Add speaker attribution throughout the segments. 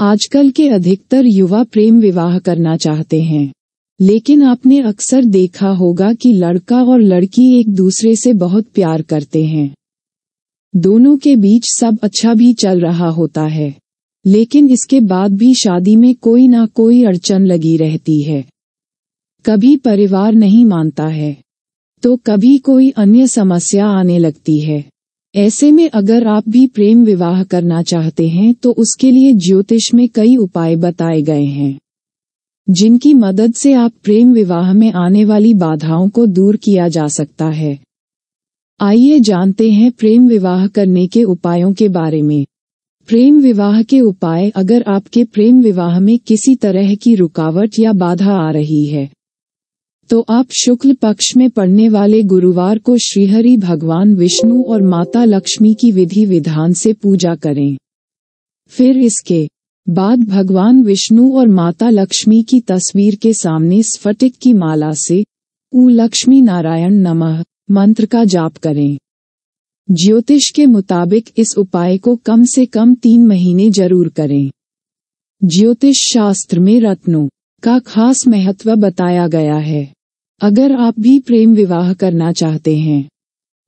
Speaker 1: आजकल के अधिकतर युवा प्रेम विवाह करना चाहते हैं लेकिन आपने अक्सर देखा होगा कि लड़का और लड़की एक दूसरे से बहुत प्यार करते हैं दोनों के बीच सब अच्छा भी चल रहा होता है लेकिन इसके बाद भी शादी में कोई ना कोई अड़चन लगी रहती है कभी परिवार नहीं मानता है तो कभी कोई अन्य समस्या आने लगती है ऐसे में अगर आप भी प्रेम विवाह करना चाहते हैं तो उसके लिए ज्योतिष में कई उपाय बताए गए हैं जिनकी मदद से आप प्रेम विवाह में आने वाली बाधाओं को दूर किया जा सकता है आइए जानते हैं प्रेम विवाह करने के उपायों के बारे में प्रेम विवाह के उपाय अगर आपके प्रेम विवाह में किसी तरह की रुकावट या बाधा आ रही है तो आप शुक्ल पक्ष में पड़ने वाले गुरुवार को श्रीहरि भगवान विष्णु और माता लक्ष्मी की विधि विधान से पूजा करें फिर इसके बाद भगवान विष्णु और माता लक्ष्मी की तस्वीर के सामने स्फटिक की माला से ऊ लक्ष्मी नारायण नमः मंत्र का जाप करें ज्योतिष के मुताबिक इस उपाय को कम से कम तीन महीने जरूर करें ज्योतिष शास्त्र में रत्नों का खास महत्व बताया गया है अगर आप भी प्रेम विवाह करना चाहते हैं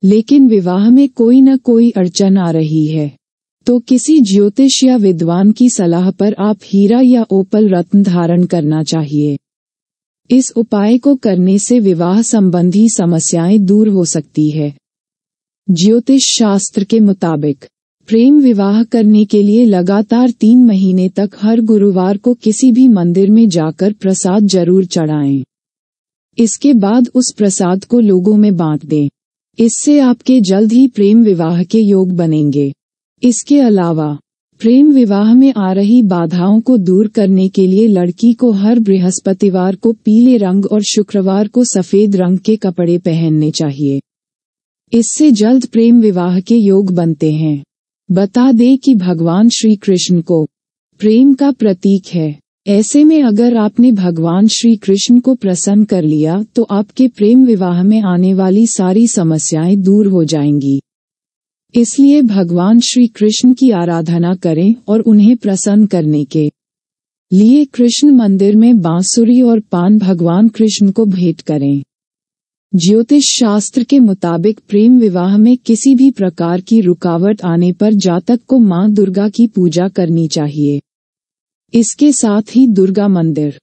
Speaker 1: लेकिन विवाह में कोई न कोई अड़चन आ रही है तो किसी ज्योतिष या विद्वान की सलाह पर आप हीरा या ओपल रत्न धारण करना चाहिए इस उपाय को करने से विवाह संबंधी समस्याएं दूर हो सकती है ज्योतिष शास्त्र के मुताबिक प्रेम विवाह करने के लिए लगातार तीन महीने तक हर गुरुवार को किसी भी मंदिर में जाकर प्रसाद जरूर चढ़ाएं। इसके बाद उस प्रसाद को लोगों में बांट दें इससे आपके जल्द ही प्रेम विवाह के योग बनेंगे इसके अलावा प्रेम विवाह में आ रही बाधाओं को दूर करने के लिए लड़की को हर बृहस्पतिवार को पीले रंग और शुक्रवार को सफेद रंग के कपड़े पहनने चाहिए इससे जल्द प्रेम विवाह के योग बनते हैं बता दें कि भगवान श्री कृष्ण को प्रेम का प्रतीक है ऐसे में अगर आपने भगवान श्री कृष्ण को प्रसन्न कर लिया तो आपके प्रेम विवाह में आने वाली सारी समस्याएं दूर हो जाएंगी इसलिए भगवान श्री कृष्ण की आराधना करें और उन्हें प्रसन्न करने के लिए कृष्ण मंदिर में बांसुरी और पान भगवान कृष्ण को भेंट करें ज्योतिष शास्त्र के मुताबिक प्रेम विवाह में किसी भी प्रकार की रुकावट आने पर जातक को मां दुर्गा की पूजा करनी चाहिए इसके साथ ही दुर्गा मंदिर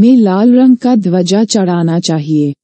Speaker 1: में लाल रंग का ध्वजा चढ़ाना चाहिए